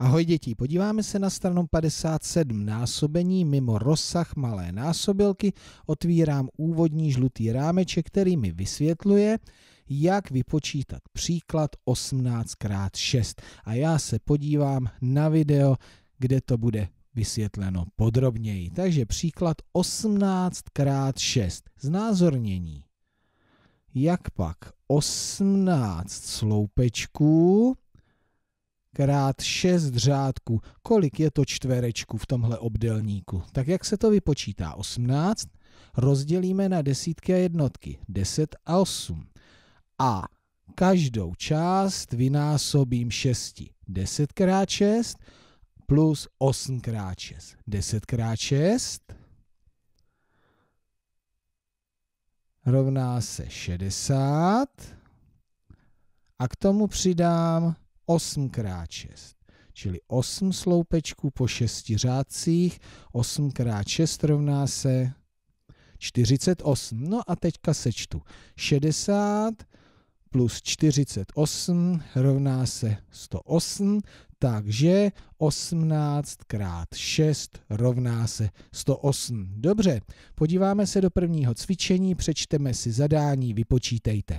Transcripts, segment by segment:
Ahoj děti, podíváme se na stranu 57 násobení mimo rozsah malé násobilky. Otvírám úvodní žlutý rámeček, který mi vysvětluje, jak vypočítat příklad 18x6. A já se podívám na video, kde to bude vysvětleno podrobněji. Takže příklad 18x6. Znázornění. Jak pak 18 sloupečků krát 6 řádků. Kolik je to čtverečku v tomhle obdelníku? Tak jak se to vypočítá? 18 rozdělíme na desítky a jednotky. 10 a 8. A každou část vynásobím 6. 10 krát 6 plus 8 krát 6. 10 krát 6 rovná se 60. A k tomu přidám 8x6 čili 8 sloupečků po 6 řádcích, 8 x 6 rovná se 48. No a teďka sečtu. 60 plus 48 rovná se 108, takže 18 krát 6 rovná se 108. Dobře, podíváme se do prvního cvičení, přečteme si zadání, vypočítejte.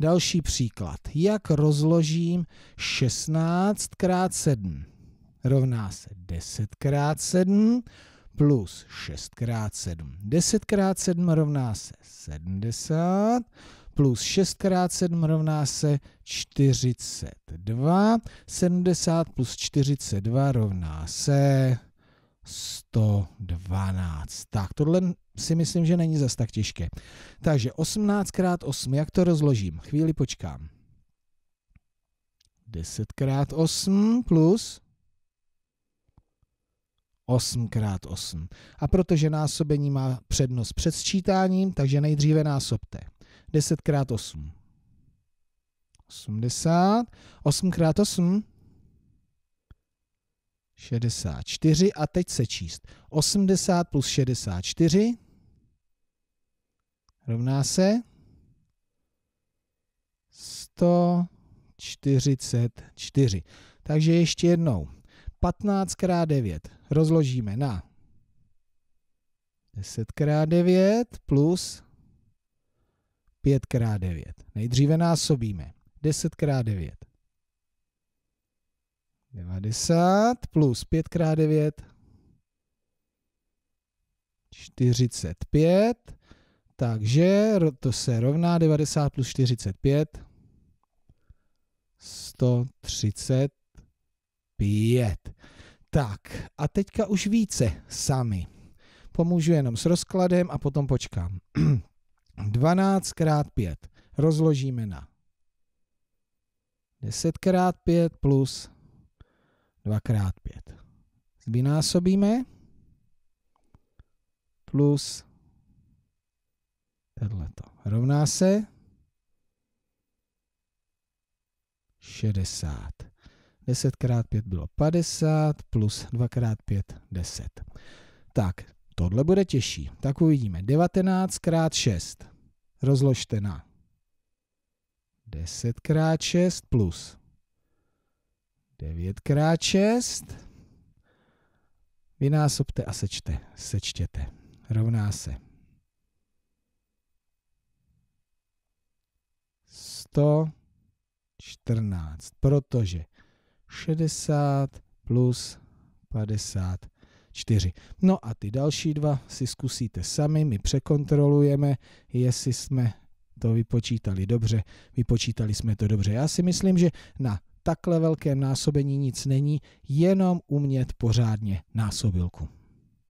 Další příklad. Jak rozložím 16 krát 7? Rovná se 10 krát 7 plus 6 krát 7. 10 krát 7 rovná se 70 plus 6 krát 7 rovná se 42. 70 plus 42 rovná se 112. Tak, tohle si myslím, že není zas tak těžké. Takže 18 x 8, jak to rozložím? Chvíli počkám. 10 x 8 plus 8 x 8. A protože násobení má přednost před sčítáním, takže nejdříve násobte. 10 x 8. 80. 8 x 8 64 a teď se číst. 80 plus 64 rovná se 144. Takže ještě jednou. 15 x 9 rozložíme na 10 x 9 plus 5 x 9. Nejdříve násobíme. 10 x 9. 90 plus 5 krát 9, 45. Takže to se rovná 90 plus 45, 135. Tak a teďka už více sami. Pomůžu jenom s rozkladem a potom počkám. 12 krát 5 rozložíme na 10 krát 5 plus dvakrát 5. Vynásobíme plus tohleto. Rovná se 60. 10 krát 5 bylo 50, plus 2 krát 5, 10. Tak, tohle bude těžší. Tak uvidíme. 19 krát 6 rozložte na 10 krát 6 plus 9x6 vynásobte a sečte, sečtěte. Rovná se 114, protože 60 plus 54. No a ty další dva si zkusíte sami, my překontrolujeme, jestli jsme to vypočítali dobře. Vypočítali jsme to dobře. Já si myslím, že na takhle velkém násobení nic není, jenom umět pořádně násobilku.